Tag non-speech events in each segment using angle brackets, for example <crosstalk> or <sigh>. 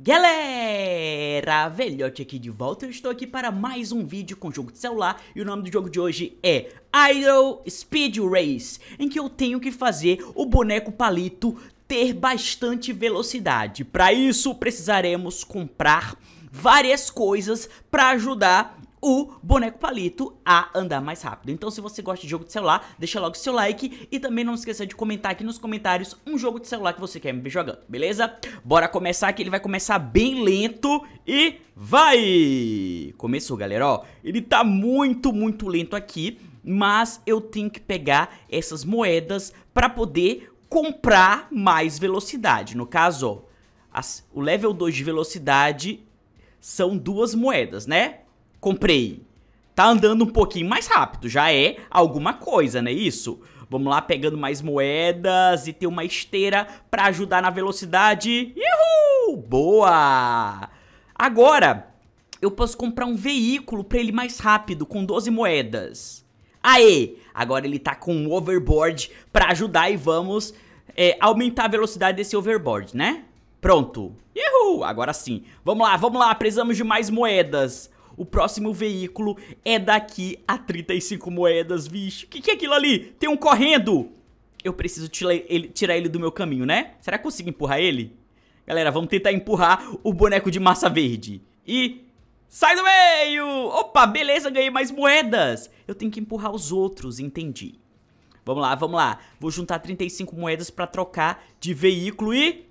Galera, velhote aqui de volta, eu estou aqui para mais um vídeo com jogo de celular e o nome do jogo de hoje é Idle Speed Race, em que eu tenho que fazer o boneco palito ter bastante velocidade. Para isso, precisaremos comprar várias coisas para ajudar o boneco palito a andar mais rápido. Então se você gosta de jogo de celular, deixa logo seu like e também não esqueça de comentar aqui nos comentários um jogo de celular que você quer me ver jogando, beleza? Bora começar que ele vai começar bem lento e vai! Começou, galera, ó. Ele tá muito, muito lento aqui, mas eu tenho que pegar essas moedas pra poder comprar mais velocidade. No caso, ó, as, o level 2 de velocidade são duas moedas, né? comprei. Tá andando um pouquinho mais rápido, já é alguma coisa, né? Isso. Vamos lá, pegando mais moedas e ter uma esteira para ajudar na velocidade. Uhul! Boa! Agora, eu posso comprar um veículo para ele mais rápido, com 12 moedas. Aê! Agora ele tá com um overboard para ajudar e vamos é, aumentar a velocidade desse overboard, né? Pronto. Uhul! Agora sim. Vamos lá, vamos lá. Precisamos de mais moedas o próximo veículo é daqui a 35 moedas, vixe. O que, que é aquilo ali? Tem um correndo! Eu preciso tirar ele, tirar ele do meu caminho, né? Será que eu consigo empurrar ele? Galera, vamos tentar empurrar o boneco de massa verde. E... Sai do meio! Opa, beleza, ganhei mais moedas! Eu tenho que empurrar os outros, entendi. Vamos lá, vamos lá. Vou juntar 35 moedas pra trocar de veículo e...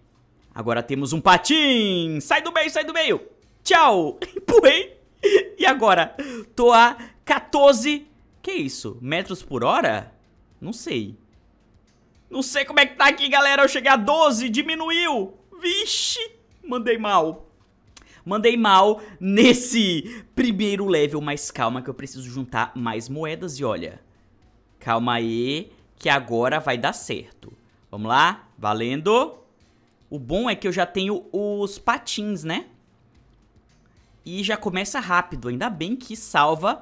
Agora temos um patim! Sai do meio, sai do meio! Tchau! <laughs> Empurrei! <laughs> e agora? Tô a 14... Que isso? Metros por hora? Não sei. Não sei como é que tá aqui, galera. Eu cheguei a 12, diminuiu. Vixe, mandei mal. Mandei mal nesse primeiro level, mas calma que eu preciso juntar mais moedas e olha. Calma aí, que agora vai dar certo. Vamos lá, valendo. O bom é que eu já tenho os patins, né? E já começa rápido, ainda bem que salva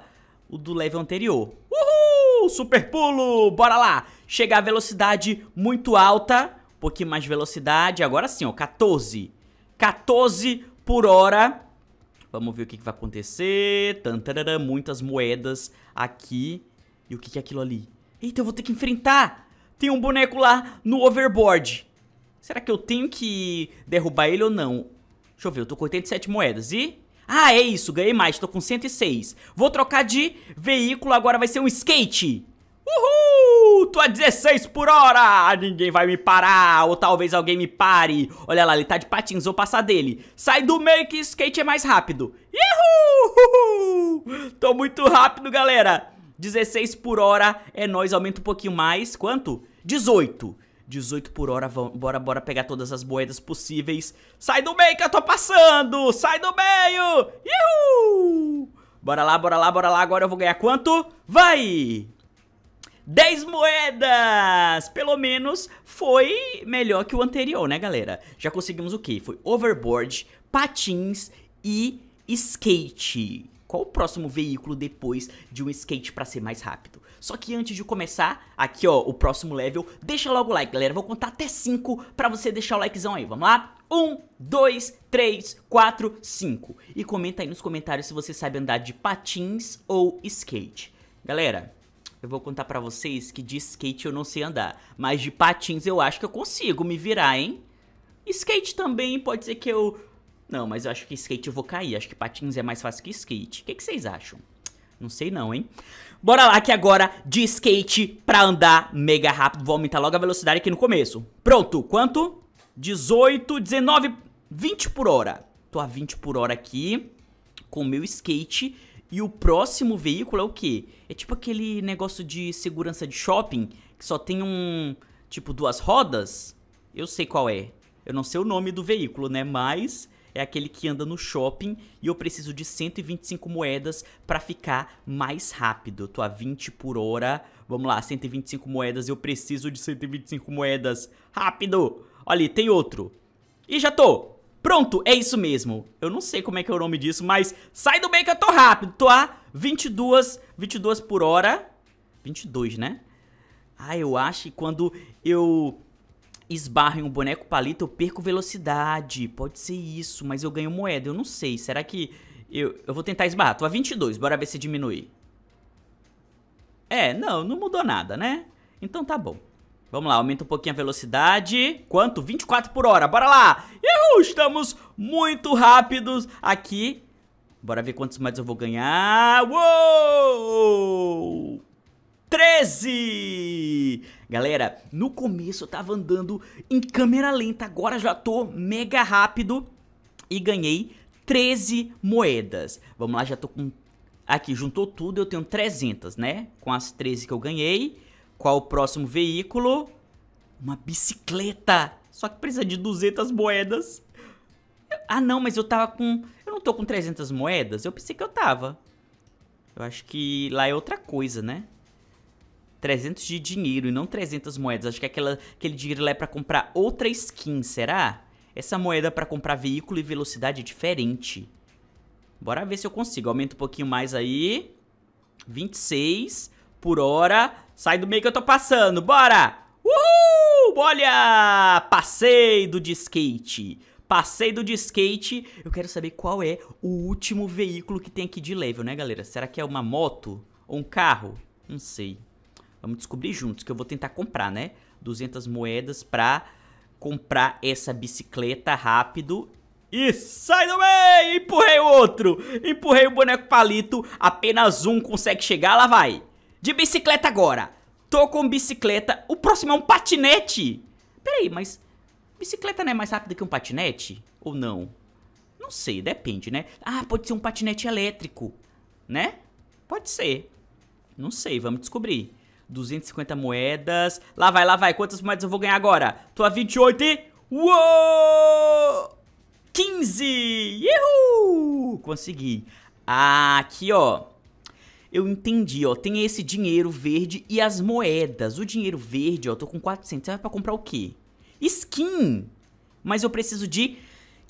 o do level anterior. Uhul! Super pulo! Bora lá! Chegar a velocidade muito alta. Um pouquinho mais de velocidade. Agora sim, ó, 14. 14 por hora. Vamos ver o que, que vai acontecer. Tantarara, muitas moedas aqui. E o que, que é aquilo ali? Eita, eu vou ter que enfrentar! Tem um boneco lá no overboard. Será que eu tenho que derrubar ele ou não? Deixa eu ver, eu tô com 87 moedas. E... Ah, é isso, ganhei mais, tô com 106. Vou trocar de veículo, agora vai ser um skate. Uhul! Tô a 16 por hora! Ninguém vai me parar, ou talvez alguém me pare. Olha lá, ele tá de patins, vou passar dele. Sai do meio que skate é mais rápido. Uhul! Uhul! Tô muito rápido, galera. 16 por hora, é nóis, aumenta um pouquinho mais. Quanto? 18. 18 por hora, vamos, bora, bora pegar todas as moedas possíveis. Sai do meio que eu tô passando! Sai do meio! Iuhu! Bora lá, bora lá, bora lá, agora eu vou ganhar quanto? Vai! 10 moedas! Pelo menos foi melhor que o anterior, né, galera? Já conseguimos o quê? Foi overboard, patins e skate. Qual o próximo veículo depois de um skate para ser mais rápido? Só que antes de começar, aqui ó, o próximo level, deixa logo o like, galera. Vou contar até 5 pra você deixar o likezão aí, vamos lá? 1, 2, 3, 4, 5. E comenta aí nos comentários se você sabe andar de patins ou skate. Galera, eu vou contar pra vocês que de skate eu não sei andar, mas de patins eu acho que eu consigo me virar, hein? Skate também pode ser que eu... Não, mas eu acho que skate eu vou cair, acho que patins é mais fácil que skate. O que, que vocês acham? Não sei não, hein? Bora lá que agora de skate pra andar mega rápido. Vou aumentar logo a velocidade aqui no começo. Pronto, quanto? 18, 19, 20 por hora. Tô a 20 por hora aqui com o meu skate. E o próximo veículo é o quê? É tipo aquele negócio de segurança de shopping que só tem um... Tipo duas rodas? Eu sei qual é. Eu não sei o nome do veículo, né? Mas é aquele que anda no shopping e eu preciso de 125 moedas para ficar mais rápido. Eu tô a 20 por hora. Vamos lá, 125 moedas, eu preciso de 125 moedas. Rápido! Olha, tem outro. E já tô! Pronto, é isso mesmo. Eu não sei como é que é o nome disso, mas sai do bem que eu tô rápido. Tô a 22, 22 por hora. 22, né? Ah, eu acho que quando eu esbarro em um boneco palito, eu perco velocidade. Pode ser isso, mas eu ganho moeda. Eu não sei. Será que... Eu, eu vou tentar esbarrar. Tô a 22. Bora ver se diminui. É, não. Não mudou nada, né? Então tá bom. Vamos lá. Aumenta um pouquinho a velocidade. Quanto? 24 por hora. Bora lá. Uhul, estamos muito rápidos aqui. Bora ver quantos mais eu vou ganhar. Uou! 13! Galera, no começo eu tava andando em câmera lenta, agora já tô mega rápido e ganhei 13 moedas. Vamos lá, já tô com... Aqui, juntou tudo, eu tenho 300, né? Com as 13 que eu ganhei. Qual o próximo veículo? Uma bicicleta! Só que precisa de 200 moedas. Ah, não, mas eu tava com... Eu não tô com 300 moedas? Eu pensei que eu tava. Eu acho que lá é outra coisa, né? 300 de dinheiro e não 300 moedas. Acho que aquela, aquele dinheiro lá é pra comprar outra skin, será? Essa moeda pra comprar veículo e velocidade é diferente. Bora ver se eu consigo. Aumenta um pouquinho mais aí. 26 por hora. Sai do meio que eu tô passando. Bora! Uhul! Olha! Passei do de skate. Passei do de skate. Eu quero saber qual é o último veículo que tem aqui de level, né, galera? Será que é uma moto? Ou um carro? Não sei. Vamos descobrir juntos, que eu vou tentar comprar, né? 200 moedas pra comprar essa bicicleta rápido. E sai do meio! Empurrei o outro! Empurrei o boneco palito. Apenas um consegue chegar, lá vai. De bicicleta agora. Tô com bicicleta. O próximo é um patinete. Peraí, mas bicicleta não é mais rápida que um patinete? Ou não? Não sei, depende, né? Ah, pode ser um patinete elétrico, né? Pode ser. Não sei, vamos descobrir. 250 moedas. Lá vai, lá vai. Quantas moedas eu vou ganhar agora? Tô a 28 e... Uou! 15! Uhul! Consegui. Aqui, ó. Eu entendi, ó. Tem esse dinheiro verde e as moedas. O dinheiro verde, ó, tô com 400. Vai pra comprar o quê? Skin! Mas eu preciso de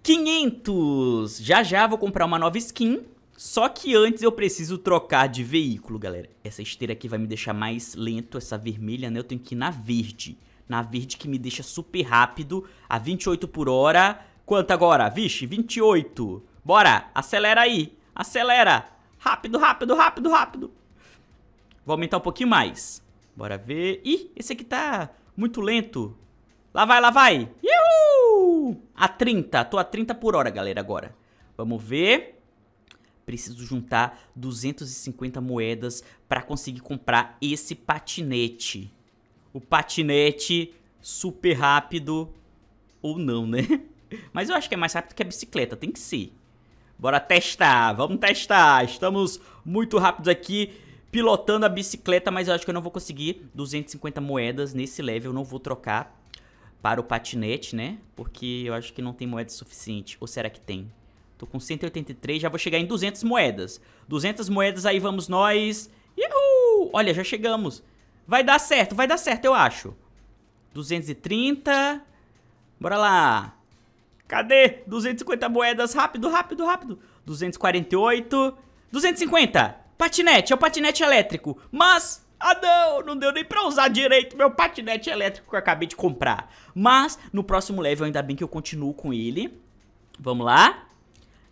500. Já já vou comprar uma nova skin. Só que antes eu preciso trocar de veículo, galera. Essa esteira aqui vai me deixar mais lento, essa vermelha, né? Eu tenho que ir na verde. Na verde que me deixa super rápido, a 28 por hora. Quanto agora? Vixe, 28. Bora, acelera aí. Acelera. Rápido, rápido, rápido, rápido. Vou aumentar um pouquinho mais. Bora ver. Ih, esse aqui tá muito lento. Lá vai, lá vai. Iuhu! A 30. Tô a 30 por hora, galera, agora. Vamos ver preciso juntar 250 moedas para conseguir comprar esse patinete. O patinete super rápido ou não, né? <laughs> Mas eu acho que é mais rápido que a bicicleta, tem que ser. Bora testar, vamos testar. Estamos muito rápidos aqui pilotando a bicicleta, mas eu acho que eu não vou conseguir 250 moedas nesse level, eu não vou trocar para o patinete, né? Porque eu acho que não tem moeda suficiente. Ou será que tem? Tô com 183, já vou chegar em 200 moedas. 200 moedas, aí vamos nós. Uhul! Olha, já chegamos. Vai dar certo, vai dar certo, eu acho. 230. Bora lá. Cadê? 250 moedas, rápido, rápido, rápido. 248. 250. Patinete, é o patinete elétrico. Mas ah não, não deu nem pra usar direito meu patinete elétrico que eu acabei de comprar. Mas no próximo level ainda bem que eu continuo com ele. Vamos lá.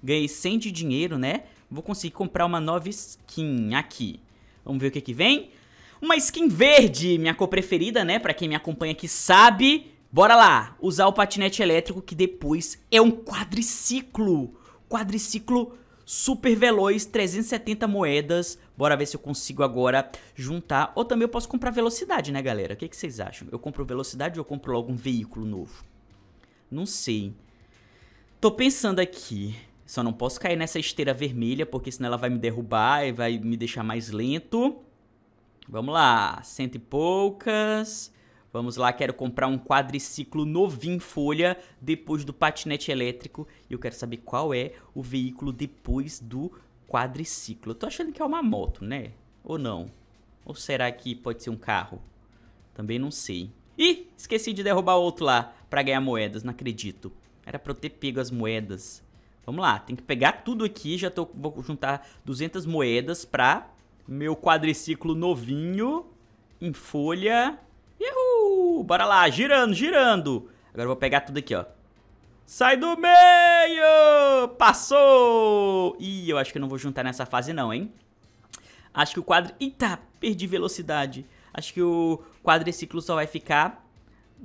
Ganhei 100 de dinheiro, né? Vou conseguir comprar uma nova skin aqui. Vamos ver o que que vem. Uma skin verde, minha cor preferida, né? Pra quem me acompanha aqui sabe. Bora lá, usar o patinete elétrico que depois é um quadriciclo. Quadriciclo super veloz, 370 moedas. Bora ver se eu consigo agora juntar. Ou também eu posso comprar velocidade, né, galera? O que, que vocês acham? Eu compro velocidade ou eu compro logo um veículo novo? Não sei. Tô pensando aqui. Só não posso cair nessa esteira vermelha, porque senão ela vai me derrubar e vai me deixar mais lento. Vamos lá, cento e poucas. Vamos lá, quero comprar um quadriciclo novinho em folha depois do patinete elétrico. E eu quero saber qual é o veículo depois do quadriciclo. Eu tô achando que é uma moto, né? Ou não? Ou será que pode ser um carro? Também não sei. Ih, esqueci de derrubar outro lá para ganhar moedas, não acredito. Era pra eu ter pego as moedas. Vamos lá, tem que pegar tudo aqui, já tô, vou juntar 200 moedas pra meu quadriciclo novinho, em folha. Uhul! Bora lá, girando, girando. Agora eu vou pegar tudo aqui, ó. Sai do meio! Passou! Ih, eu acho que eu não vou juntar nessa fase não, hein? Acho que o quadro... Eita, perdi velocidade. Acho que o quadriciclo só vai ficar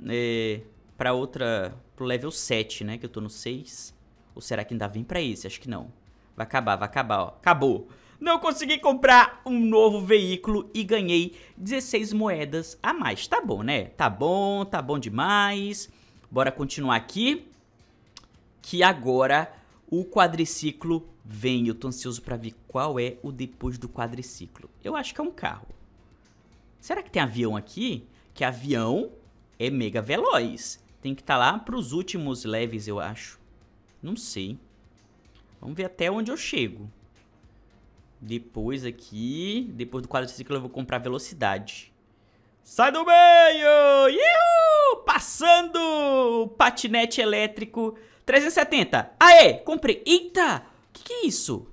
é, pra outra... Pro level 7, né? Que eu tô no 6. Ou será que ainda vem pra esse? Acho que não. Vai acabar, vai acabar, ó. Acabou. Não consegui comprar um novo veículo e ganhei 16 moedas a mais. Tá bom, né? Tá bom, tá bom demais. Bora continuar aqui. Que agora o quadriciclo vem. Eu tô ansioso pra ver qual é o depois do quadriciclo. Eu acho que é um carro. Será que tem avião aqui? Que avião é mega veloz. Tem que estar tá lá pros últimos leves, eu acho. Não sei. Vamos ver até onde eu chego. Depois aqui... Depois do quadriciclo eu vou comprar velocidade. Sai do meio! Iu! Passando! Patinete elétrico 370. Aê! Comprei. Eita! O que, que é isso?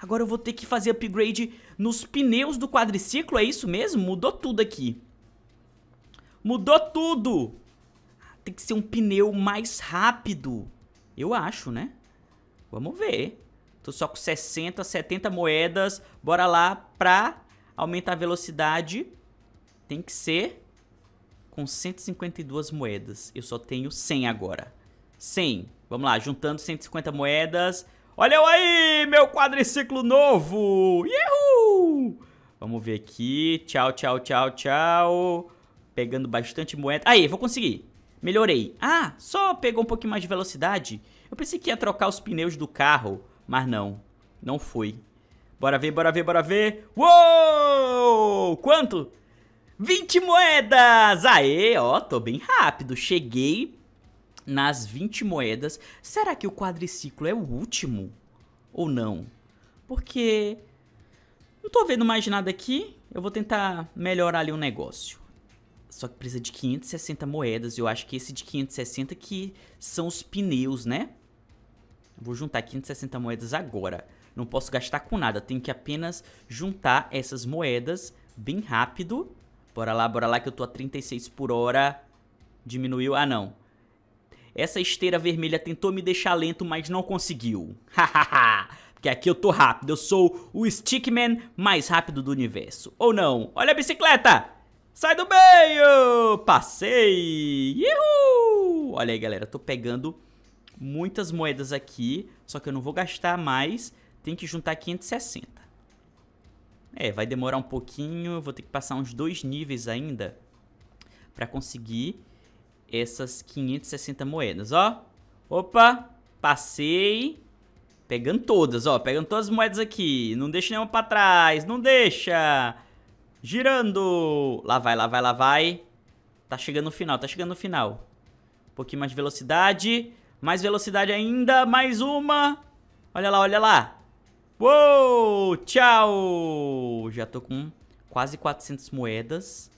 Agora eu vou ter que fazer upgrade nos pneus do quadriciclo, é isso mesmo? Mudou tudo aqui. Mudou tudo! Ah, tem que ser um pneu mais rápido. Eu acho, né? Vamos ver. Tô só com 60, 70 moedas. Bora lá pra aumentar a velocidade. Tem que ser com 152 moedas. Eu só tenho 100 agora. 100. Vamos lá, juntando 150 moedas. Olha eu aí, meu quadriciclo novo! Yahoo! Vamos ver aqui. Tchau, tchau, tchau, tchau. Pegando bastante moeda. Aí, vou conseguir. Melhorei. Ah, só pegou um pouquinho mais de velocidade. Eu pensei que ia trocar os pneus do carro, mas não. Não foi. Bora ver, bora ver, bora ver. Uou! Quanto? 20 moedas! Aê, ó, tô bem rápido. Cheguei nas 20 moedas. Será que o quadriciclo é o último? Ou não? Porque não tô vendo mais nada aqui. Eu vou tentar melhorar ali o um negócio. Só que precisa de 560 moedas. Eu acho que esse de 560 que são os pneus, né? Vou juntar 560 moedas agora. Não posso gastar com nada. Tenho que apenas juntar essas moedas bem rápido. Bora lá, bora lá que eu tô a 36 por hora. Diminuiu. Ah, não. Essa esteira vermelha tentou me deixar lento, mas não conseguiu. Hahaha. Porque aqui eu tô rápido. Eu sou o stickman mais rápido do universo. Ou não? Olha a bicicleta! Sai do meio! Passei! Uhul! Olha aí, galera. tô pegando muitas moedas aqui. Só que eu não vou gastar mais. Tem que juntar 560. É, vai demorar um pouquinho. Vou ter que passar uns dois níveis ainda. Pra conseguir essas 560 moedas, ó. Opa! Passei. Pegando todas, ó. Pegando todas as moedas aqui. Não deixa nenhuma pra trás. Não deixa! Girando! Lá vai, lá vai, lá vai. Tá chegando no final, tá chegando no final. Um pouquinho mais de velocidade. Mais velocidade ainda. Mais uma. Olha lá, olha lá. Uou! Tchau! Já tô com quase 400 moedas.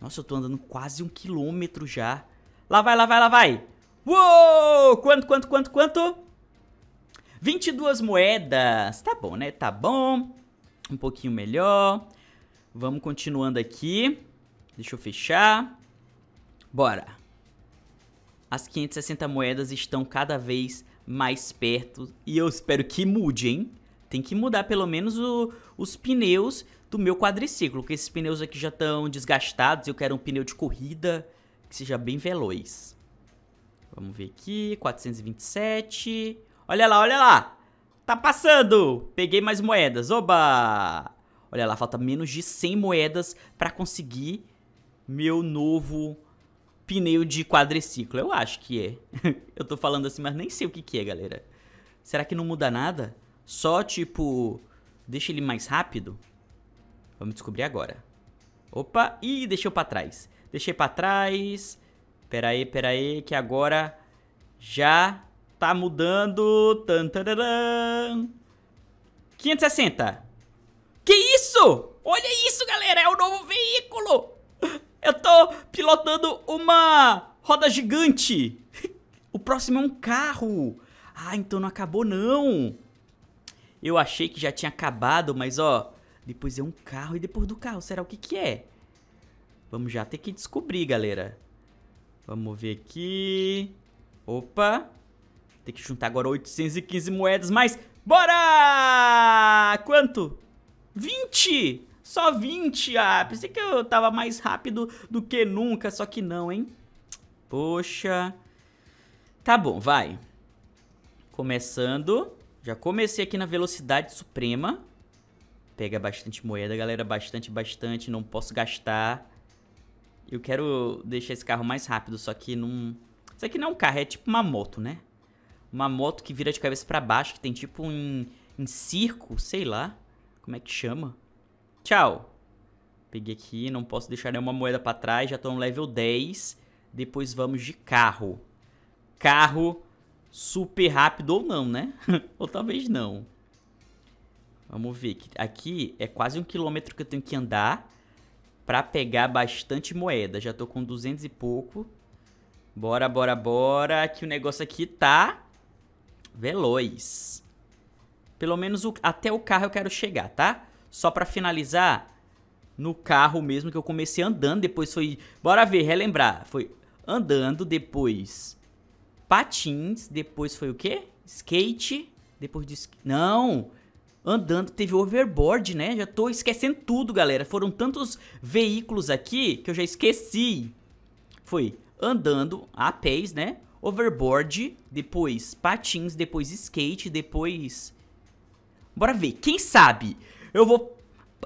Nossa, eu tô andando quase um quilômetro já. Lá vai, lá vai, lá vai. Uou! Quanto, quanto, quanto, quanto? 22 moedas. Tá bom, né? Tá bom. Um pouquinho melhor. Vamos continuando aqui. Deixa eu fechar. Bora. As 560 moedas estão cada vez mais perto. E eu espero que mude, hein? Tem que mudar pelo menos o, os pneus do meu quadriciclo. Porque esses pneus aqui já estão desgastados. Eu quero um pneu de corrida que seja bem veloz. Vamos ver aqui. 427. Olha lá, olha lá. Tá passando. Peguei mais moedas. Oba! Olha lá, falta menos de 100 moedas para conseguir meu novo pneu de quadriciclo. Eu acho que é. <laughs> eu tô falando assim, mas nem sei o que que é, galera. Será que não muda nada? Só, tipo, deixa ele mais rápido? Vamos descobrir agora. Opa, e deixei pra trás. Deixei pra trás. Pera aí, pera aí, que agora já tá mudando. Tan, tan, tan, 560. Que isso? Olha isso, galera, é o novo veículo! Eu tô pilotando uma roda gigante. O próximo é um carro. Ah, então não acabou não. Eu achei que já tinha acabado, mas ó, depois é um carro e depois do carro, será o que que é? Vamos já ter que descobrir, galera. Vamos ver aqui. Opa. Tem que juntar agora 815 moedas, mas bora! Quanto? 20! Só 20! Ah, pensei que eu tava mais rápido do que nunca, só que não, hein? Poxa. Tá bom, vai. Começando. Já comecei aqui na velocidade suprema. Pega bastante moeda, galera. Bastante, bastante. Não posso gastar. Eu quero deixar esse carro mais rápido, só que não... Isso aqui não é um carro, é tipo uma moto, né? Uma moto que vira de cabeça pra baixo, que tem tipo um, um circo, sei lá. Como é que chama? Tchau. Peguei aqui, não posso deixar nenhuma moeda pra trás. Já tô no level 10. Depois vamos de carro. Carro super rápido ou não, né? <laughs> ou talvez não. Vamos ver. Aqui é quase um quilômetro que eu tenho que andar pra pegar bastante moeda. Já tô com 200 e pouco. Bora, bora, bora, que o negócio aqui tá veloz. Pelo menos o, até o carro eu quero chegar, tá? Só pra finalizar, no carro mesmo que eu comecei andando, depois foi... Bora ver, relembrar. Foi andando, depois patins, depois foi o quê? Skate, depois de... Não! Andando, teve overboard, né? Já tô esquecendo tudo, galera. Foram tantos veículos aqui que eu já esqueci. Foi andando a pés, né? Overboard, depois patins, depois skate, depois Bora ver, quem sabe eu vou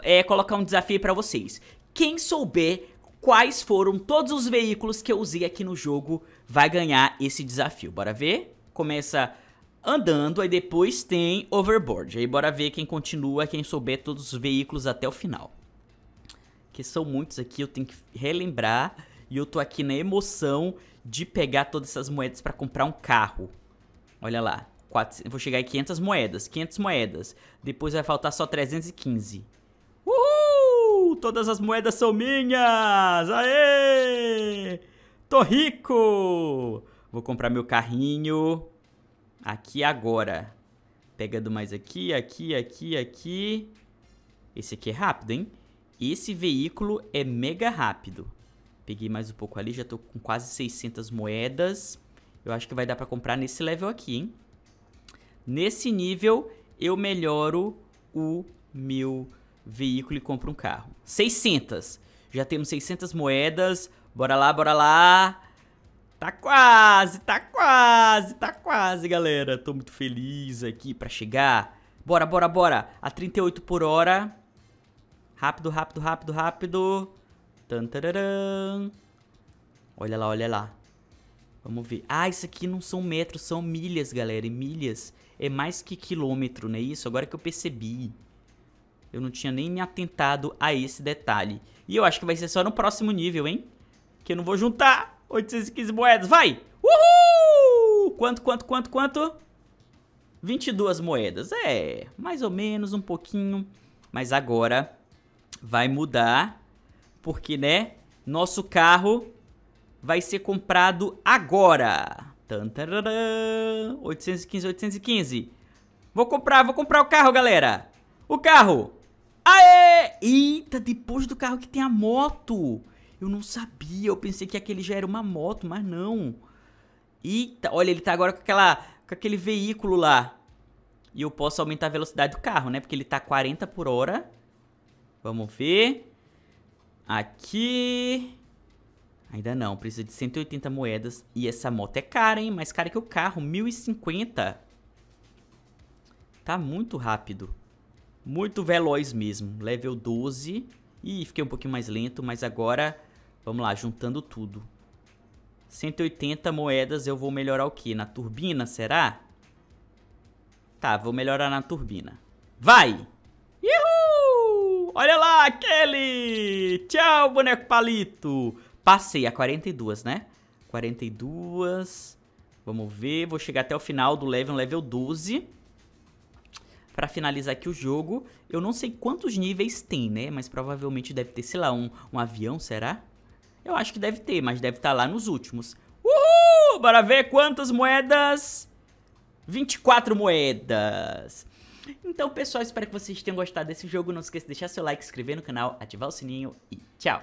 é, colocar um desafio pra vocês. Quem souber quais foram todos os veículos que eu usei aqui no jogo vai ganhar esse desafio. Bora ver? Começa andando, aí depois tem overboard. Aí bora ver quem continua, quem souber todos os veículos até o final. Que são muitos aqui, eu tenho que relembrar. E eu tô aqui na emoção de pegar todas essas moedas pra comprar um carro. Olha lá. 400, vou chegar em 500 moedas. 500 moedas. Depois vai faltar só 315. Uhul! Todas as moedas são minhas! Aê! Tô rico! Vou comprar meu carrinho. Aqui agora. Pegando mais aqui, aqui, aqui, aqui. Esse aqui é rápido, hein? Esse veículo é mega rápido. Peguei mais um pouco ali, já tô com quase 600 moedas. Eu acho que vai dar pra comprar nesse level aqui, hein? Nesse nível, eu melhoro o meu veículo e compro um carro. 600. Já temos 600 moedas. Bora lá, bora lá. Tá quase, tá quase, tá quase, galera. Tô muito feliz aqui pra chegar. Bora, bora, bora. A 38 por hora. Rápido, rápido, rápido, rápido. Tantararam. Olha lá, olha lá. Vamos ver. Ah, isso aqui não são metros, são milhas, galera. E milhas é mais que quilômetro, não é isso? Agora que eu percebi. Eu não tinha nem me atentado a esse detalhe. E eu acho que vai ser só no próximo nível, hein? Que eu não vou juntar 815 moedas. Vai! Uhul! Quanto, quanto, quanto, quanto? 22 moedas. É, mais ou menos, um pouquinho. Mas agora vai mudar. Porque, né? Nosso carro vai ser comprado agora. 815, 815. Vou comprar, vou comprar o carro, galera. O carro. Aê! Eita, depois do carro que tem a moto. Eu não sabia, eu pensei que aquele já era uma moto, mas não. Eita, olha, ele tá agora com aquela, com aquele veículo lá. E eu posso aumentar a velocidade do carro, né? Porque ele tá 40 por hora. Vamos ver. Aqui. Ainda não, precisa de 180 moedas. E essa moto é cara, hein? Mais cara que o carro, 1050. Tá muito rápido. Muito veloz mesmo. Level 12. Ih, fiquei um pouquinho mais lento, mas agora... Vamos lá, juntando tudo. 180 moedas eu vou melhorar o quê? Na turbina, será? Tá, vou melhorar na turbina. Vai! Uhul! Olha lá, Kelly! Tchau, boneco palito! Passei a 42, né? 42. Vamos ver. Vou chegar até o final do level, level 12. Pra finalizar aqui o jogo. Eu não sei quantos níveis tem, né? Mas provavelmente deve ter, sei lá, um, um avião, será? Eu acho que deve ter, mas deve estar tá lá nos últimos. Uhul! Bora ver quantas moedas... 24 moedas! Então, pessoal, espero que vocês tenham gostado desse jogo. Não se esqueça de deixar seu like, se inscrever no canal, ativar o sininho e tchau!